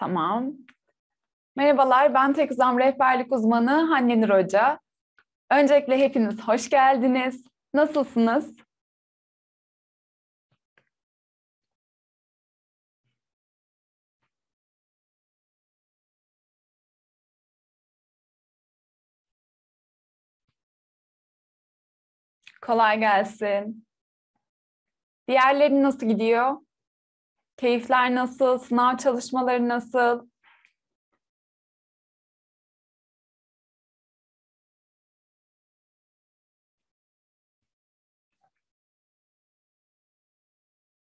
Tamam. Merhabalar, ben Tek Zam Rehberlik Uzmanı Hanne Nur Hoca. Öncelikle hepiniz hoş geldiniz. Nasılsınız? Kolay gelsin. Diğerleri nasıl gidiyor? Keyifler nasıl? Sınav çalışmaları nasıl?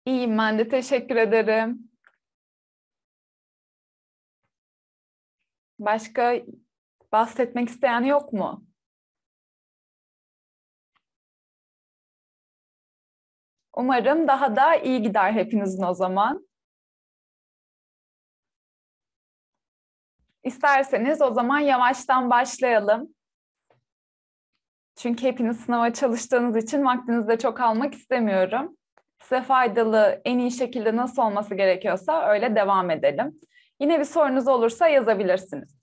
İyiyim ben de teşekkür ederim. Başka bahsetmek isteyen yok mu? Umarım daha da iyi gider hepinizin o zaman. İsterseniz o zaman yavaştan başlayalım. Çünkü hepiniz sınava çalıştığınız için vaktinizi de çok almak istemiyorum. Size faydalı, en iyi şekilde nasıl olması gerekiyorsa öyle devam edelim. Yine bir sorunuz olursa yazabilirsiniz.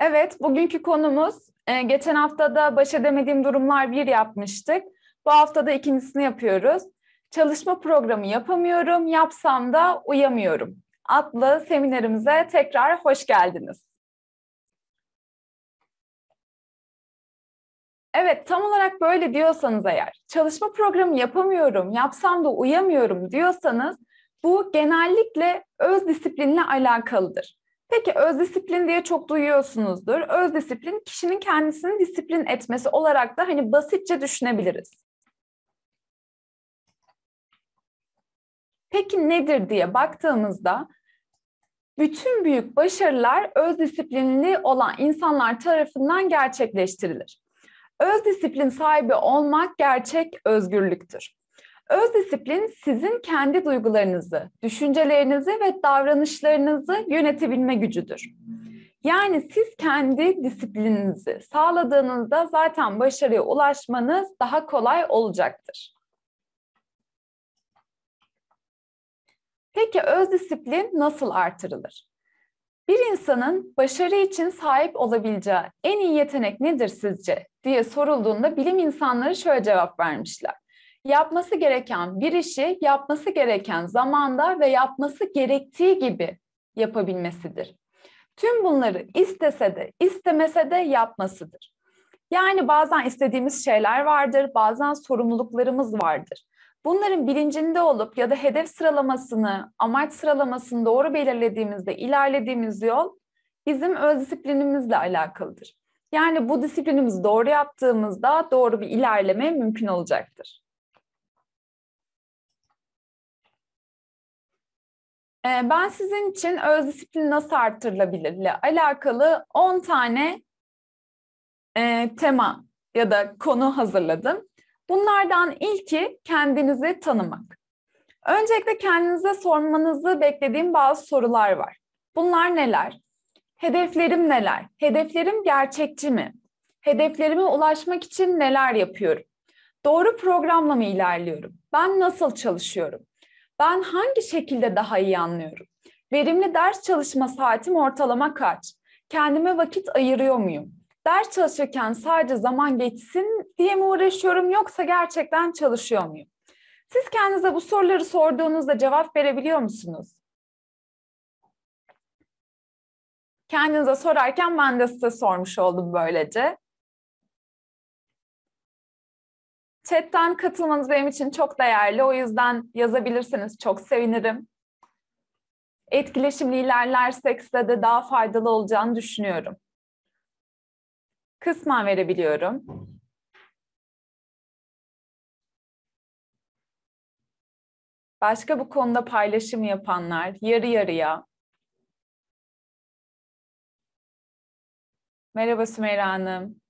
Evet, bugünkü konumuz e, geçen hafta da baş edemediğim durumlar bir yapmıştık. Bu hafta da ikincisini yapıyoruz. Çalışma programı yapamıyorum, yapsam da uyamıyorum. Adlı seminerimize tekrar hoş geldiniz. Evet, tam olarak böyle diyorsanız eğer, çalışma programı yapamıyorum, yapsam da uyamıyorum diyorsanız bu genellikle öz disiplinle alakalıdır. Peki öz disiplin diye çok duyuyorsunuzdur. Öz disiplin kişinin kendisini disiplin etmesi olarak da hani basitçe düşünebiliriz. Peki nedir diye baktığımızda bütün büyük başarılar öz disiplinli olan insanlar tarafından gerçekleştirilir. Öz disiplin sahibi olmak gerçek özgürlüktür. Öz disiplin sizin kendi duygularınızı, düşüncelerinizi ve davranışlarınızı yönetebilme gücüdür. Yani siz kendi disiplininizi sağladığınızda zaten başarıya ulaşmanız daha kolay olacaktır. Peki öz disiplin nasıl artırılır? Bir insanın başarı için sahip olabileceği en iyi yetenek nedir sizce diye sorulduğunda bilim insanları şöyle cevap vermişler yapması gereken bir işi yapması gereken zamanda ve yapması gerektiği gibi yapabilmesidir. Tüm bunları istese de istemese de yapmasıdır. Yani bazen istediğimiz şeyler vardır, bazen sorumluluklarımız vardır. Bunların bilincinde olup ya da hedef sıralamasını, amaç sıralamasını doğru belirlediğimizde ilerlediğimiz yol bizim öz disiplinimizle alakalıdır. Yani bu disiplinimizi doğru yaptığımızda doğru bir ilerleme mümkün olacaktır. Ee, ben sizin için öz disiplin nasıl artırılabilir ile alakalı 10 tane e, tema ya da konu hazırladım. Bunlardan ilki kendinizi tanımak. Öncelikle kendinize sormanızı beklediğim bazı sorular var. Bunlar neler? Hedeflerim neler? Hedeflerim gerçekçi mi? Hedeflerime ulaşmak için neler yapıyorum? Doğru programla mı ilerliyorum? Ben nasıl çalışıyorum? Ben hangi şekilde daha iyi anlıyorum? Verimli ders çalışma saatim ortalama kaç? Kendime vakit ayırıyor muyum? Ders çalışırken sadece zaman geçsin diye mi uğraşıyorum yoksa gerçekten çalışıyor muyum? Siz kendinize bu soruları sorduğunuzda cevap verebiliyor musunuz? Kendinize sorarken ben de size sormuş oldum böylece. Chat'ten katılmanız benim için çok değerli. O yüzden yazabilirseniz çok sevinirim. Etkileşimli ilerlersek size de daha faydalı olacağını düşünüyorum. Kısmen verebiliyorum. Başka bu konuda paylaşım yapanlar yarı yarıya. Merhaba Sümeyra Hanım.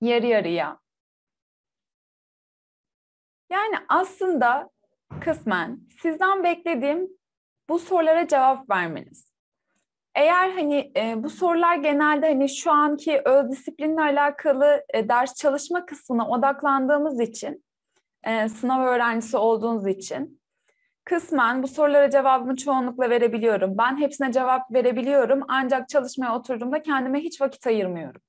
Yarı yarıya. Yani aslında kısmen sizden beklediğim bu sorulara cevap vermeniz. Eğer hani e, bu sorular genelde hani şu anki öz disiplinle alakalı e, ders çalışma kısmına odaklandığımız için, e, sınav öğrencisi olduğunuz için kısmen bu sorulara cevabımı çoğunlukla verebiliyorum. Ben hepsine cevap verebiliyorum ancak çalışmaya oturduğumda kendime hiç vakit ayırmıyorum.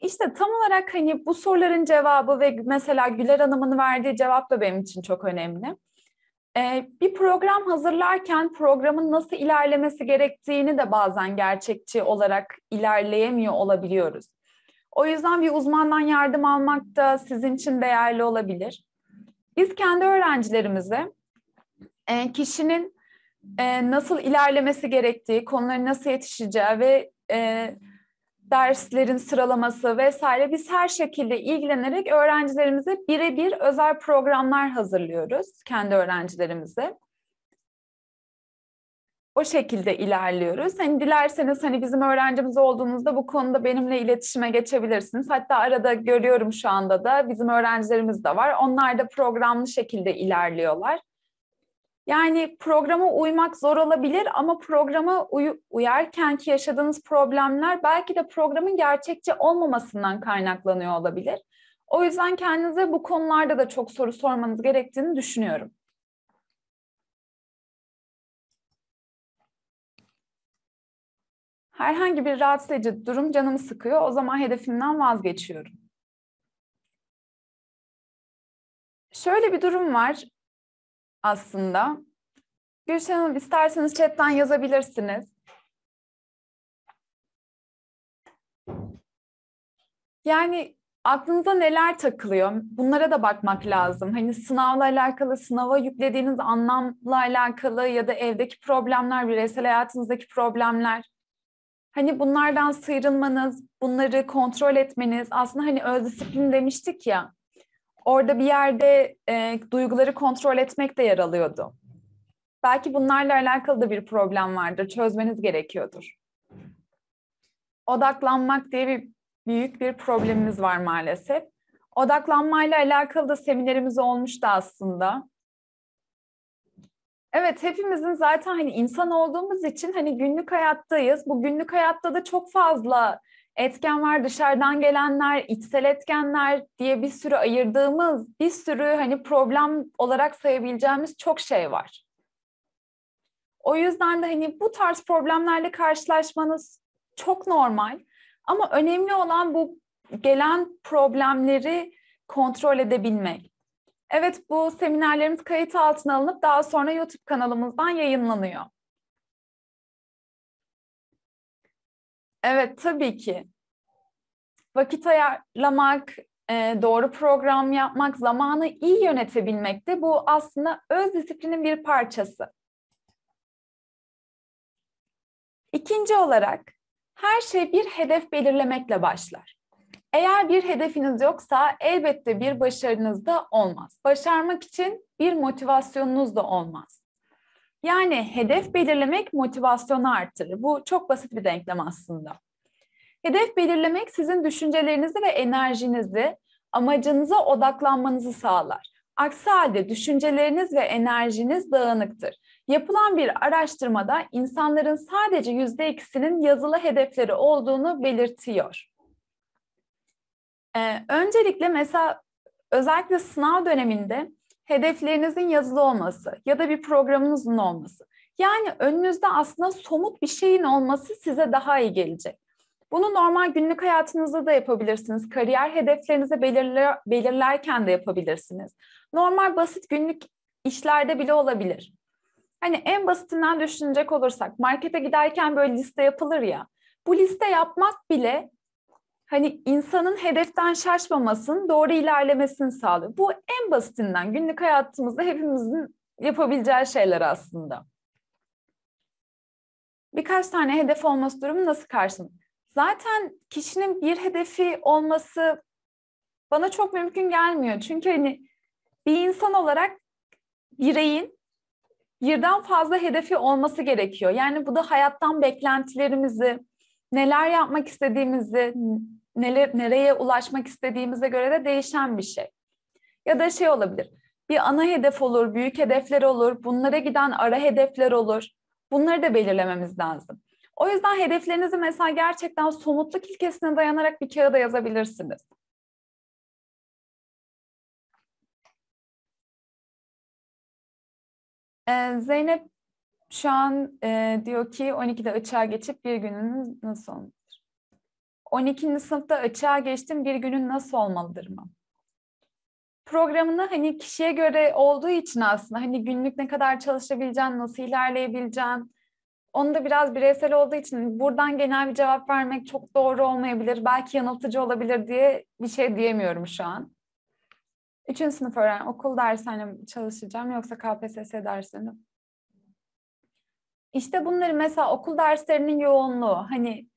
İşte tam olarak hani bu soruların cevabı ve mesela Güler Hanım'ın verdiği cevap da benim için çok önemli. Ee, bir program hazırlarken programın nasıl ilerlemesi gerektiğini de bazen gerçekçi olarak ilerleyemiyor olabiliyoruz. O yüzden bir uzmandan yardım almak da sizin için değerli olabilir. Biz kendi öğrencilerimize e, kişinin e, nasıl ilerlemesi gerektiği, konuları nasıl yetişeceği ve e, derslerin sıralaması vesaire biz her şekilde ilgilenerek öğrencilerimize birebir özel programlar hazırlıyoruz kendi öğrencilerimize. O şekilde ilerliyoruz. Hani dilerseniz hani bizim öğrencimiz olduğunuzda bu konuda benimle iletişime geçebilirsiniz. Hatta arada görüyorum şu anda da bizim öğrencilerimiz de var. Onlar da programlı şekilde ilerliyorlar. Yani programa uymak zor olabilir ama programa uy- uyarken ki yaşadığınız problemler belki de programın gerçekçi olmamasından kaynaklanıyor olabilir. O yüzden kendinize bu konularda da çok soru sormanız gerektiğini düşünüyorum. Herhangi bir rahatsız edici durum canımı sıkıyor. O zaman hedefimden vazgeçiyorum. Şöyle bir durum var aslında. Gülşen Hanım isterseniz chatten yazabilirsiniz. Yani aklınıza neler takılıyor? Bunlara da bakmak lazım. Hani sınavla alakalı, sınava yüklediğiniz anlamla alakalı ya da evdeki problemler, bireysel hayatınızdaki problemler. Hani bunlardan sıyrılmanız, bunları kontrol etmeniz, aslında hani öz disiplin demiştik ya orada bir yerde e, duyguları kontrol etmek de yer alıyordu. Belki bunlarla alakalı da bir problem vardır, çözmeniz gerekiyordur. Odaklanmak diye bir büyük bir problemimiz var maalesef. Odaklanmayla alakalı da seminerimiz olmuştu aslında. Evet hepimizin zaten hani insan olduğumuz için hani günlük hayattayız. Bu günlük hayatta da çok fazla etken var, dışarıdan gelenler, içsel etkenler diye bir sürü ayırdığımız, bir sürü hani problem olarak sayabileceğimiz çok şey var. O yüzden de hani bu tarz problemlerle karşılaşmanız çok normal. Ama önemli olan bu gelen problemleri kontrol edebilmek. Evet bu seminerlerimiz kayıt altına alınıp daha sonra YouTube kanalımızdan yayınlanıyor. Evet tabii ki. Vakit ayarlamak, e, doğru program yapmak, zamanı iyi yönetebilmek de bu aslında öz disiplinin bir parçası. İkinci olarak her şey bir hedef belirlemekle başlar. Eğer bir hedefiniz yoksa elbette bir başarınız da olmaz. Başarmak için bir motivasyonunuz da olmaz. Yani hedef belirlemek motivasyonu arttırır. Bu çok basit bir denklem aslında. Hedef belirlemek sizin düşüncelerinizi ve enerjinizi amacınıza odaklanmanızı sağlar. Aksi halde düşünceleriniz ve enerjiniz dağınıktır. Yapılan bir araştırmada insanların sadece yüzde ikisinin yazılı hedefleri olduğunu belirtiyor. Ee, öncelikle mesela özellikle sınav döneminde hedeflerinizin yazılı olması ya da bir programınızın olması. Yani önünüzde aslında somut bir şeyin olması size daha iyi gelecek. Bunu normal günlük hayatınızda da yapabilirsiniz. Kariyer hedeflerinizi belirler, belirlerken de yapabilirsiniz. Normal basit günlük işlerde bile olabilir. Hani en basitinden düşünecek olursak markete giderken böyle liste yapılır ya. Bu liste yapmak bile hani insanın hedeften şaşmamasını, doğru ilerlemesini sağlıyor. Bu en basitinden günlük hayatımızda hepimizin yapabileceği şeyler aslında. Birkaç tane hedef olması durumu nasıl karşın? Zaten kişinin bir hedefi olması bana çok mümkün gelmiyor. Çünkü hani bir insan olarak bireyin birden fazla hedefi olması gerekiyor. Yani bu da hayattan beklentilerimizi, neler yapmak istediğimizi, neler, nereye ulaşmak istediğimize göre de değişen bir şey. Ya da şey olabilir, bir ana hedef olur, büyük hedefler olur, bunlara giden ara hedefler olur. Bunları da belirlememiz lazım. O yüzden hedeflerinizi mesela gerçekten somutluk ilkesine dayanarak bir kağıda yazabilirsiniz. Ee, Zeynep şu an e, diyor ki 12'de açığa geçip bir günün nasıl olmalıdır? 12. sınıfta açığa geçtim bir günün nasıl olmalıdır mı? Programını hani kişiye göre olduğu için aslında hani günlük ne kadar çalışabileceğin, nasıl ilerleyebileceğin, onu da biraz bireysel olduğu için buradan genel bir cevap vermek çok doğru olmayabilir. Belki yanıltıcı olabilir diye bir şey diyemiyorum şu an. Üçüncü sınıf öğren, okul dershanem çalışacağım yoksa KPSS derslerini işte bunları mesela okul derslerinin yoğunluğu hani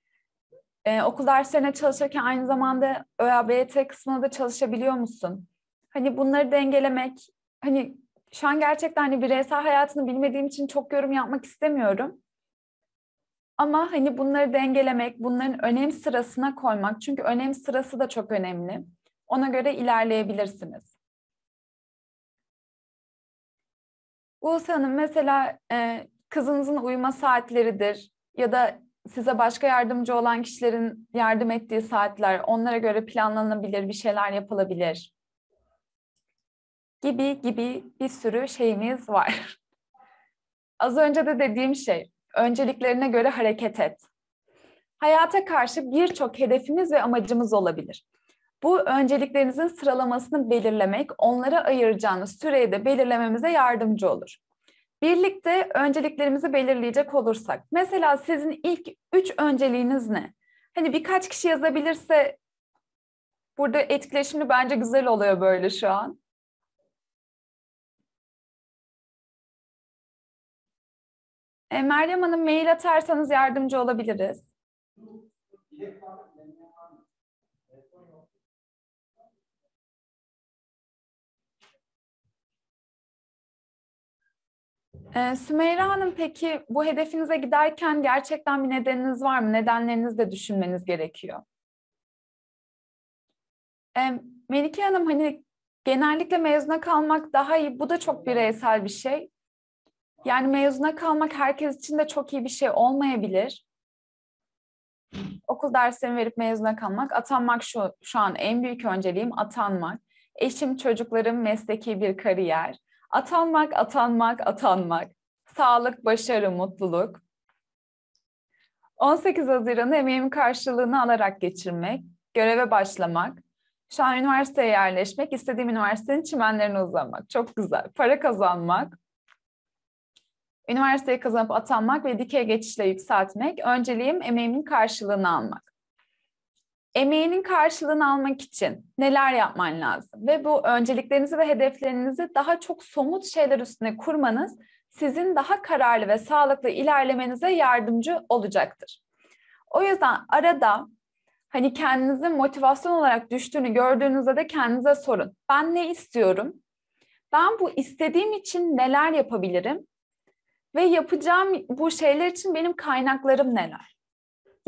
e, okul derslerine çalışırken aynı zamanda ÖABT kısmına da çalışabiliyor musun? Hani bunları dengelemek hani şu an gerçekten hani bireysel hayatını bilmediğim için çok yorum yapmak istemiyorum. Ama hani bunları dengelemek, bunların önem sırasına koymak. Çünkü önem sırası da çok önemli. Ona göre ilerleyebilirsiniz. Buse Hanım mesela e, kızınızın uyuma saatleridir ya da size başka yardımcı olan kişilerin yardım ettiği saatler onlara göre planlanabilir, bir şeyler yapılabilir gibi gibi bir sürü şeyimiz var. Az önce de dediğim şey, önceliklerine göre hareket et. Hayata karşı birçok hedefimiz ve amacımız olabilir. Bu önceliklerinizin sıralamasını belirlemek, onlara ayıracağınız süreyi de belirlememize yardımcı olur. Birlikte önceliklerimizi belirleyecek olursak, mesela sizin ilk üç önceliğiniz ne? Hani birkaç kişi yazabilirse burada etkileşimli bence güzel oluyor böyle şu an. E, Meryem Hanım mail atarsanız yardımcı olabiliriz. E, Sümeyra Hanım peki bu hedefinize giderken gerçekten bir nedeniniz var mı? Nedenlerinizi de düşünmeniz gerekiyor. E, Melike Hanım hani genellikle mezuna kalmak daha iyi. Bu da çok bireysel bir şey. Yani mezuna kalmak herkes için de çok iyi bir şey olmayabilir. Okul derslerini verip mezuna kalmak, atanmak şu, şu an en büyük önceliğim atanmak. Eşim, çocuklarım, mesleki bir kariyer. Atanmak, atanmak, atanmak. Sağlık, başarı, mutluluk. 18 Haziran'ı emeğim karşılığını alarak geçirmek, göreve başlamak, şu an üniversiteye yerleşmek, istediğim üniversitenin çimenlerine uzanmak. Çok güzel. Para kazanmak, üniversiteyi kazanıp atanmak ve dikey geçişle yükseltmek, önceliğim emeğimin karşılığını almak emeğinin karşılığını almak için neler yapman lazım? Ve bu önceliklerinizi ve hedeflerinizi daha çok somut şeyler üstüne kurmanız sizin daha kararlı ve sağlıklı ilerlemenize yardımcı olacaktır. O yüzden arada hani kendinizin motivasyon olarak düştüğünü gördüğünüzde de kendinize sorun. Ben ne istiyorum? Ben bu istediğim için neler yapabilirim? Ve yapacağım bu şeyler için benim kaynaklarım neler?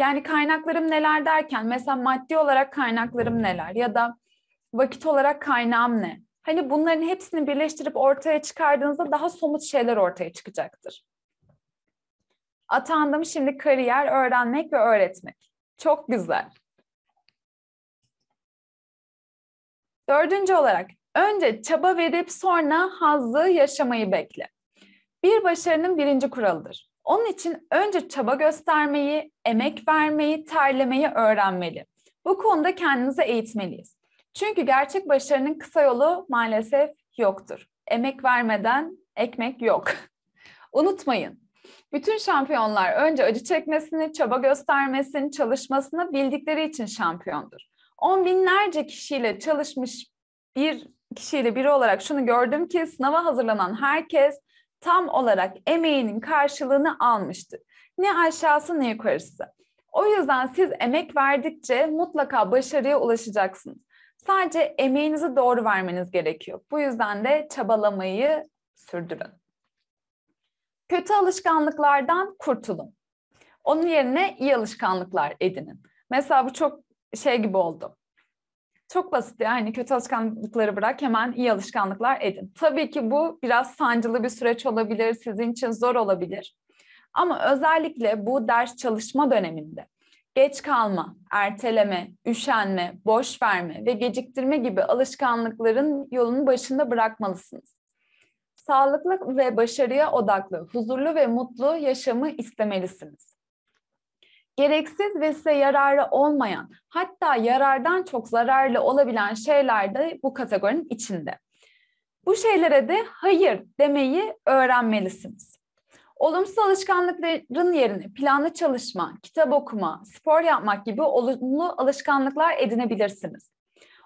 Yani kaynaklarım neler derken mesela maddi olarak kaynaklarım neler ya da vakit olarak kaynağım ne? Hani bunların hepsini birleştirip ortaya çıkardığınızda daha somut şeyler ortaya çıkacaktır. Atandım şimdi kariyer, öğrenmek ve öğretmek. Çok güzel. Dördüncü olarak önce çaba verip sonra hazzı yaşamayı bekle. Bir başarının birinci kuralıdır. Onun için önce çaba göstermeyi, emek vermeyi, terlemeyi öğrenmeli. Bu konuda kendinizi eğitmeliyiz. Çünkü gerçek başarının kısa yolu maalesef yoktur. Emek vermeden ekmek yok. Unutmayın, bütün şampiyonlar önce acı çekmesini, çaba göstermesini, çalışmasını bildikleri için şampiyondur. On binlerce kişiyle çalışmış bir kişiyle biri olarak şunu gördüm ki sınava hazırlanan herkes tam olarak emeğinin karşılığını almıştı. Ne aşağısı ne yukarısı. O yüzden siz emek verdikçe mutlaka başarıya ulaşacaksınız. Sadece emeğinizi doğru vermeniz gerekiyor. Bu yüzden de çabalamayı sürdürün. Kötü alışkanlıklardan kurtulun. Onun yerine iyi alışkanlıklar edinin. Mesela bu çok şey gibi oldu. Çok basit yani kötü alışkanlıkları bırak hemen iyi alışkanlıklar edin. Tabii ki bu biraz sancılı bir süreç olabilir, sizin için zor olabilir. Ama özellikle bu ders çalışma döneminde geç kalma, erteleme, üşenme, boş verme ve geciktirme gibi alışkanlıkların yolun başında bırakmalısınız. Sağlıklı ve başarıya odaklı, huzurlu ve mutlu yaşamı istemelisiniz gereksiz ve size yararlı olmayan, hatta yarardan çok zararlı olabilen şeyler de bu kategorinin içinde. Bu şeylere de hayır demeyi öğrenmelisiniz. Olumsuz alışkanlıkların yerine planlı çalışma, kitap okuma, spor yapmak gibi olumlu alışkanlıklar edinebilirsiniz.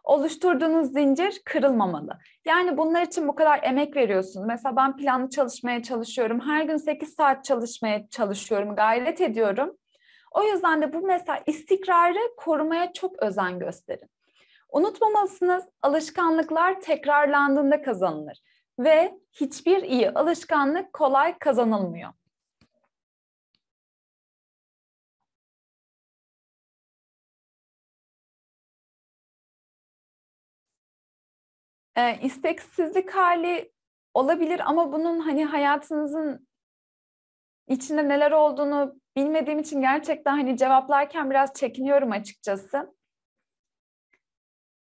Oluşturduğunuz zincir kırılmamalı. Yani bunlar için bu kadar emek veriyorsun. Mesela ben planlı çalışmaya çalışıyorum. Her gün 8 saat çalışmaya çalışıyorum. Gayret ediyorum. O yüzden de bu mesela istikrarı korumaya çok özen gösterin. Unutmamalısınız alışkanlıklar tekrarlandığında kazanılır ve hiçbir iyi alışkanlık kolay kazanılmıyor. Ee, isteksizlik hali olabilir ama bunun hani hayatınızın içinde neler olduğunu bilmediğim için gerçekten hani cevaplarken biraz çekiniyorum açıkçası.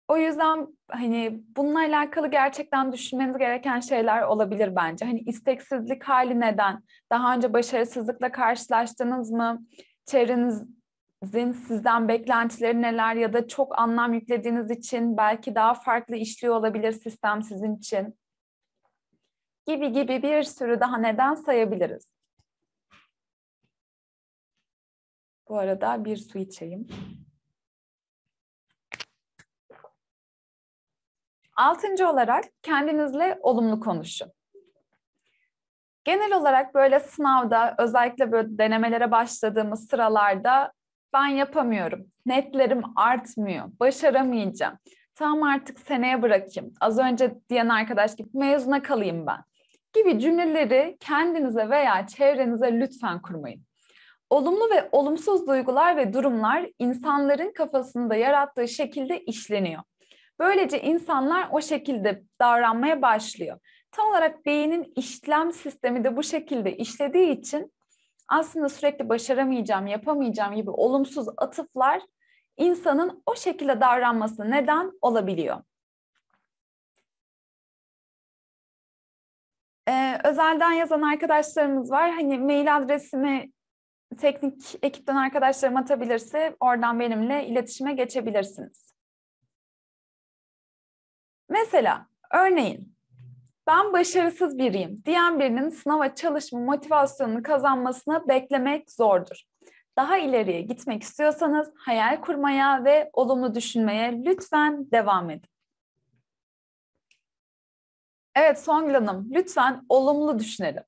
O yüzden hani bununla alakalı gerçekten düşünmeniz gereken şeyler olabilir bence. Hani isteksizlik hali neden? Daha önce başarısızlıkla karşılaştınız mı? Çevrenizin sizden beklentileri neler ya da çok anlam yüklediğiniz için belki daha farklı işliyor olabilir sistem sizin için. Gibi gibi bir sürü daha neden sayabiliriz. Bu arada bir su içeyim. Altıncı olarak kendinizle olumlu konuşun. Genel olarak böyle sınavda özellikle böyle denemelere başladığımız sıralarda ben yapamıyorum, netlerim artmıyor, başaramayacağım. tam artık seneye bırakayım. Az önce diyen arkadaş gibi mezuna kalayım ben gibi cümleleri kendinize veya çevrenize lütfen kurmayın. Olumlu ve olumsuz duygular ve durumlar insanların kafasında yarattığı şekilde işleniyor. Böylece insanlar o şekilde davranmaya başlıyor. Tam olarak beynin işlem sistemi de bu şekilde işlediği için aslında sürekli başaramayacağım, yapamayacağım gibi olumsuz atıflar insanın o şekilde davranması neden olabiliyor. Ee, özelden yazan arkadaşlarımız var. Hani mail adresimi teknik ekipten arkadaşlarım atabilirse oradan benimle iletişime geçebilirsiniz. Mesela örneğin ben başarısız biriyim diyen birinin sınava çalışma motivasyonunu kazanmasını beklemek zordur. Daha ileriye gitmek istiyorsanız hayal kurmaya ve olumlu düşünmeye lütfen devam edin. Evet Songül Hanım, lütfen olumlu düşünelim.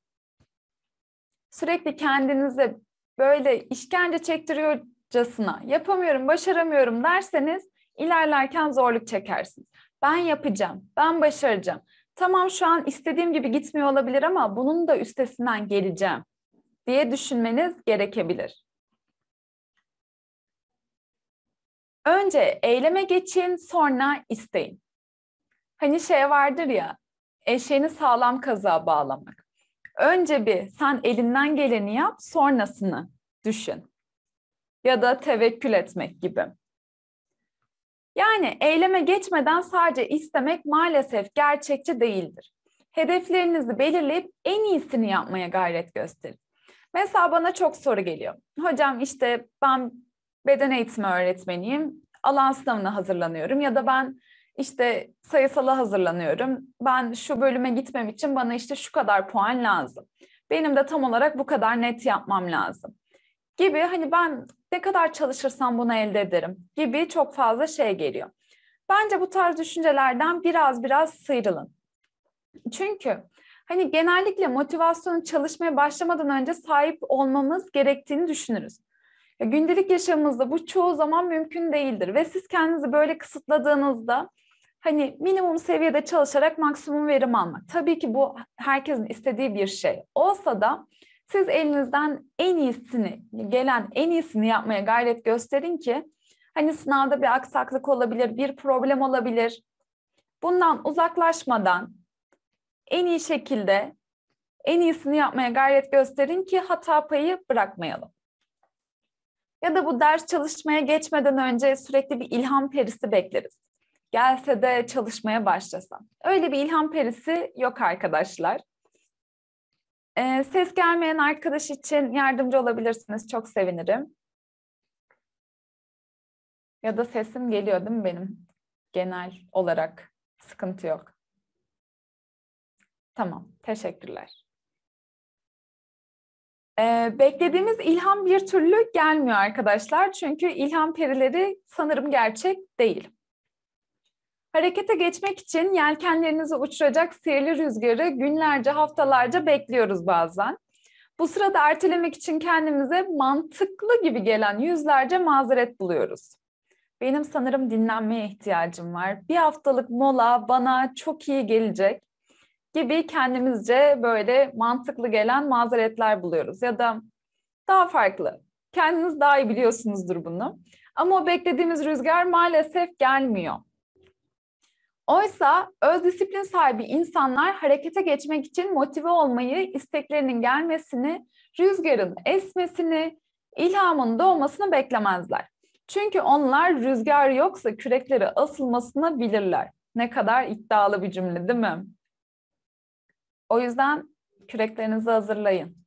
Sürekli kendinize böyle işkence çektiriyorcasına yapamıyorum, başaramıyorum derseniz ilerlerken zorluk çekersiniz. Ben yapacağım, ben başaracağım. Tamam şu an istediğim gibi gitmiyor olabilir ama bunun da üstesinden geleceğim diye düşünmeniz gerekebilir. Önce eyleme geçin, sonra isteyin. Hani şey vardır ya, eşeğini sağlam kazığa bağlamak önce bir sen elinden geleni yap, sonrasını düşün. Ya da tevekkül etmek gibi. Yani eyleme geçmeden sadece istemek maalesef gerçekçi değildir. Hedeflerinizi belirleyip en iyisini yapmaya gayret gösterin. Mesela bana çok soru geliyor. Hocam işte ben beden eğitimi öğretmeniyim, alan sınavına hazırlanıyorum ya da ben işte sayısalı hazırlanıyorum. Ben şu bölüme gitmem için bana işte şu kadar puan lazım. Benim de tam olarak bu kadar net yapmam lazım gibi hani ben ne kadar çalışırsam bunu elde ederim gibi çok fazla şey geliyor. Bence bu tarz düşüncelerden biraz biraz sıyrılın. Çünkü hani genellikle motivasyonu çalışmaya başlamadan önce sahip olmamız gerektiğini düşünürüz. Gündelik yaşamımızda bu çoğu zaman mümkün değildir ve siz kendinizi böyle kısıtladığınızda hani minimum seviyede çalışarak maksimum verim almak. Tabii ki bu herkesin istediği bir şey. Olsa da siz elinizden en iyisini, gelen en iyisini yapmaya gayret gösterin ki hani sınavda bir aksaklık olabilir, bir problem olabilir. Bundan uzaklaşmadan en iyi şekilde en iyisini yapmaya gayret gösterin ki hata payı bırakmayalım. Ya da bu ders çalışmaya geçmeden önce sürekli bir ilham perisi bekleriz gelse de çalışmaya başlasam. Öyle bir ilham perisi yok arkadaşlar. E, ses gelmeyen arkadaş için yardımcı olabilirsiniz. Çok sevinirim. Ya da sesim geliyor değil mi benim? Genel olarak sıkıntı yok. Tamam, teşekkürler. Ee, beklediğimiz ilham bir türlü gelmiyor arkadaşlar. Çünkü ilham perileri sanırım gerçek değil. Harekete geçmek için yelkenlerinizi uçuracak sihirli rüzgarı günlerce, haftalarca bekliyoruz bazen. Bu sırada ertelemek için kendimize mantıklı gibi gelen yüzlerce mazeret buluyoruz. Benim sanırım dinlenmeye ihtiyacım var. Bir haftalık mola bana çok iyi gelecek gibi kendimizce böyle mantıklı gelen mazeretler buluyoruz. Ya da daha farklı. Kendiniz daha iyi biliyorsunuzdur bunu. Ama o beklediğimiz rüzgar maalesef gelmiyor. Oysa öz disiplin sahibi insanlar harekete geçmek için motive olmayı, isteklerinin gelmesini, rüzgarın esmesini, ilhamın doğmasını beklemezler. Çünkü onlar rüzgar yoksa küreklere asılmasını bilirler. Ne kadar iddialı bir cümle değil mi? O yüzden küreklerinizi hazırlayın.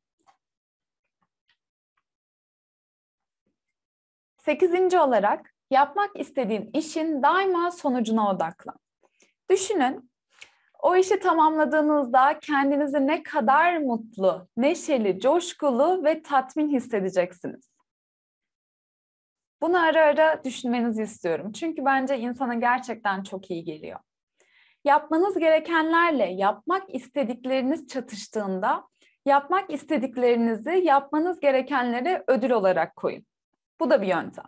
Sekizinci olarak yapmak istediğin işin daima sonucuna odaklan. Düşünün o işi tamamladığınızda kendinizi ne kadar mutlu, neşeli, coşkulu ve tatmin hissedeceksiniz. Bunu ara ara düşünmenizi istiyorum. Çünkü bence insana gerçekten çok iyi geliyor. Yapmanız gerekenlerle yapmak istedikleriniz çatıştığında yapmak istediklerinizi yapmanız gerekenlere ödül olarak koyun. Bu da bir yöntem.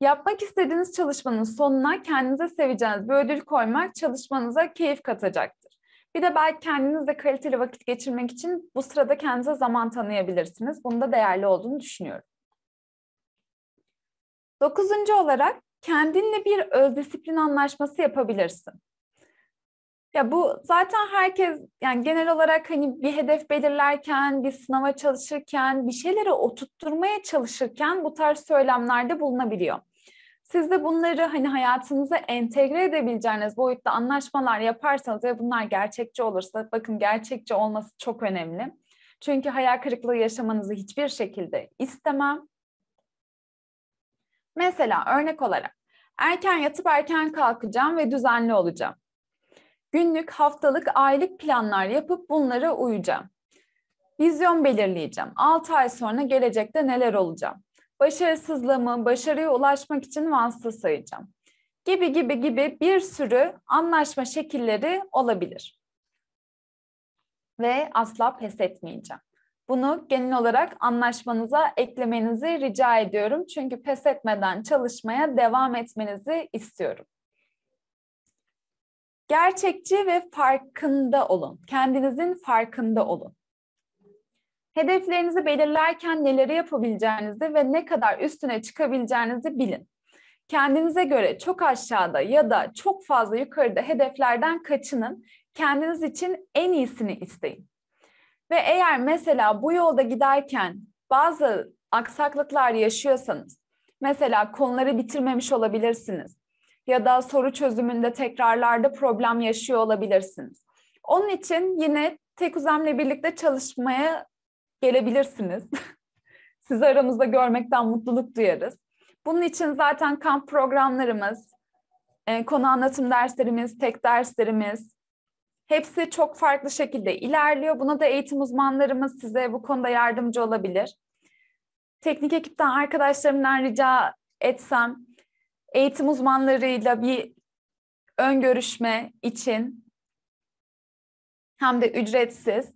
Yapmak istediğiniz çalışmanın sonuna kendinize seveceğiniz bir ödül koymak çalışmanıza keyif katacaktır. Bir de belki kendinizle kaliteli vakit geçirmek için bu sırada kendinize zaman tanıyabilirsiniz. Bunda değerli olduğunu düşünüyorum. Dokuzuncu olarak kendinle bir öz disiplin anlaşması yapabilirsin. Ya bu zaten herkes yani genel olarak hani bir hedef belirlerken, bir sınava çalışırken, bir şeylere oturtturmaya çalışırken bu tarz söylemlerde bulunabiliyor. Siz de bunları hani hayatınıza entegre edebileceğiniz boyutta anlaşmalar yaparsanız ve bunlar gerçekçi olursa bakın gerçekçi olması çok önemli. Çünkü hayal kırıklığı yaşamanızı hiçbir şekilde istemem. Mesela örnek olarak erken yatıp erken kalkacağım ve düzenli olacağım. Günlük, haftalık, aylık planlar yapıp bunlara uyacağım. Vizyon belirleyeceğim. 6 ay sonra gelecekte neler olacağım başarısızlığımı başarıya ulaşmak için vasıta sayacağım gibi gibi gibi bir sürü anlaşma şekilleri olabilir. Ve asla pes etmeyeceğim. Bunu genel olarak anlaşmanıza eklemenizi rica ediyorum. Çünkü pes etmeden çalışmaya devam etmenizi istiyorum. Gerçekçi ve farkında olun. Kendinizin farkında olun. Hedeflerinizi belirlerken neleri yapabileceğinizi ve ne kadar üstüne çıkabileceğinizi bilin. Kendinize göre çok aşağıda ya da çok fazla yukarıda hedeflerden kaçının. Kendiniz için en iyisini isteyin. Ve eğer mesela bu yolda giderken bazı aksaklıklar yaşıyorsanız, mesela konuları bitirmemiş olabilirsiniz ya da soru çözümünde tekrarlarda problem yaşıyor olabilirsiniz. Onun için yine tek uzamla birlikte çalışmaya gelebilirsiniz. Sizi aramızda görmekten mutluluk duyarız. Bunun için zaten kamp programlarımız, e, konu anlatım derslerimiz, tek derslerimiz, hepsi çok farklı şekilde ilerliyor. Buna da eğitim uzmanlarımız size bu konuda yardımcı olabilir. Teknik ekipten arkadaşlarımdan rica etsem, eğitim uzmanlarıyla bir ön görüşme için hem de ücretsiz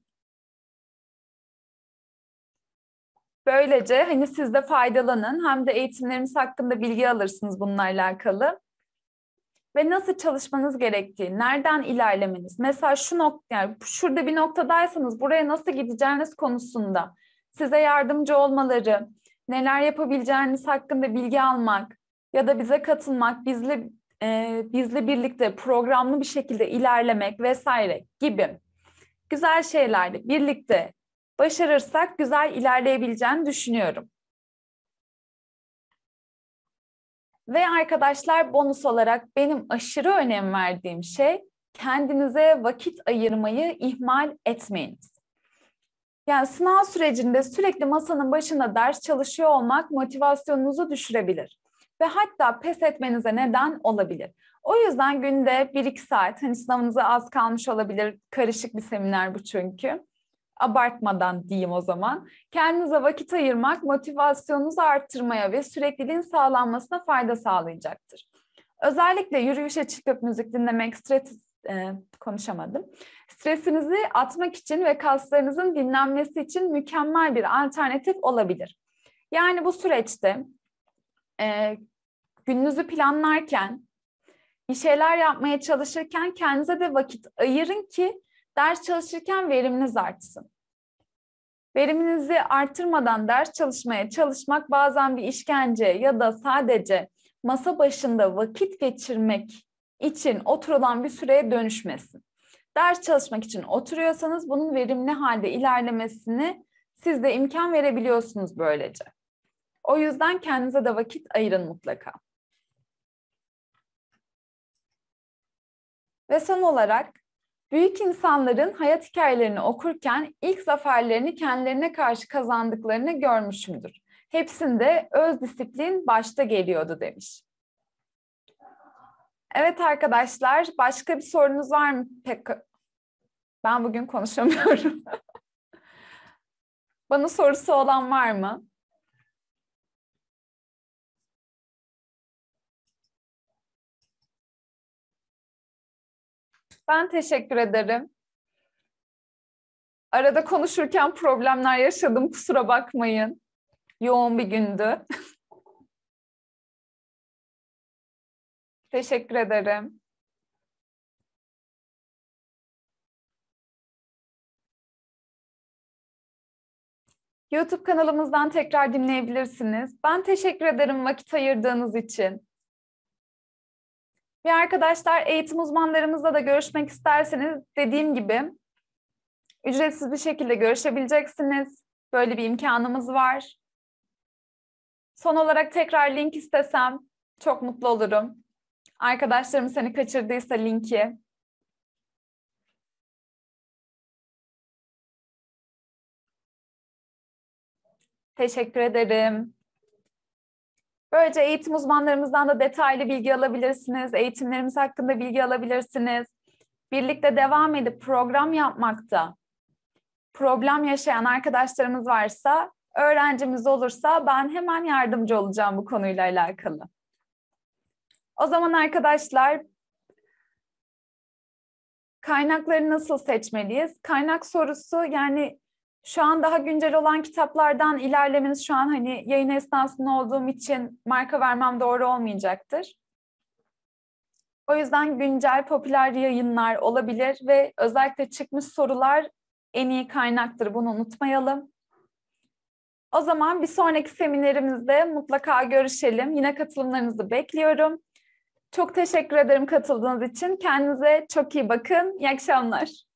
Böylece hani siz de faydalanın hem de eğitimlerimiz hakkında bilgi alırsınız bununla alakalı. Ve nasıl çalışmanız gerektiği, nereden ilerlemeniz, mesela şu nokta, yani şurada bir noktadaysanız buraya nasıl gideceğiniz konusunda size yardımcı olmaları, neler yapabileceğiniz hakkında bilgi almak ya da bize katılmak, bizle e, bizle birlikte programlı bir şekilde ilerlemek vesaire gibi güzel şeylerdi. Birlikte başarırsak güzel ilerleyebileceğini düşünüyorum. Ve arkadaşlar bonus olarak benim aşırı önem verdiğim şey kendinize vakit ayırmayı ihmal etmeyiniz. Yani sınav sürecinde sürekli masanın başında ders çalışıyor olmak motivasyonunuzu düşürebilir ve hatta pes etmenize neden olabilir. O yüzden günde 1-2 saat hani sınavınıza az kalmış olabilir. Karışık bir seminer bu çünkü abartmadan diyeyim o zaman. Kendinize vakit ayırmak motivasyonunuzu arttırmaya ve sürekliliğin sağlanmasına fayda sağlayacaktır. Özellikle yürüyüşe çıkıp müzik dinlemek, stres, e, konuşamadım. Stresinizi atmak için ve kaslarınızın dinlenmesi için mükemmel bir alternatif olabilir. Yani bu süreçte e, gününüzü planlarken, bir şeyler yapmaya çalışırken kendinize de vakit ayırın ki ders çalışırken veriminiz artsın. Veriminizi artırmadan ders çalışmaya çalışmak bazen bir işkence ya da sadece masa başında vakit geçirmek için oturulan bir süreye dönüşmesin. Ders çalışmak için oturuyorsanız bunun verimli halde ilerlemesini siz de imkan verebiliyorsunuz böylece. O yüzden kendinize de vakit ayırın mutlaka. Ve son olarak Büyük insanların hayat hikayelerini okurken ilk zaferlerini kendilerine karşı kazandıklarını görmüşümdür. Hepsinde öz disiplin başta geliyordu demiş. Evet arkadaşlar, başka bir sorunuz var mı? Pek ben bugün konuşamıyorum. Bana sorusu olan var mı? Ben teşekkür ederim. Arada konuşurken problemler yaşadım. Kusura bakmayın. Yoğun bir gündü. teşekkür ederim. YouTube kanalımızdan tekrar dinleyebilirsiniz. Ben teşekkür ederim vakit ayırdığınız için. Ve arkadaşlar eğitim uzmanlarımızla da görüşmek isterseniz dediğim gibi ücretsiz bir şekilde görüşebileceksiniz. Böyle bir imkanımız var. Son olarak tekrar link istesem çok mutlu olurum. Arkadaşlarım seni kaçırdıysa linki Teşekkür ederim. Böylece eğitim uzmanlarımızdan da detaylı bilgi alabilirsiniz. Eğitimlerimiz hakkında bilgi alabilirsiniz. Birlikte devam edip program yapmakta problem yaşayan arkadaşlarımız varsa, öğrencimiz olursa ben hemen yardımcı olacağım bu konuyla alakalı. O zaman arkadaşlar kaynakları nasıl seçmeliyiz? Kaynak sorusu yani şu an daha güncel olan kitaplardan ilerlemeniz şu an hani yayın esnasında olduğum için marka vermem doğru olmayacaktır. O yüzden güncel popüler yayınlar olabilir ve özellikle çıkmış sorular en iyi kaynaktır. Bunu unutmayalım. O zaman bir sonraki seminerimizde mutlaka görüşelim. Yine katılımlarınızı bekliyorum. Çok teşekkür ederim katıldığınız için. Kendinize çok iyi bakın. İyi akşamlar.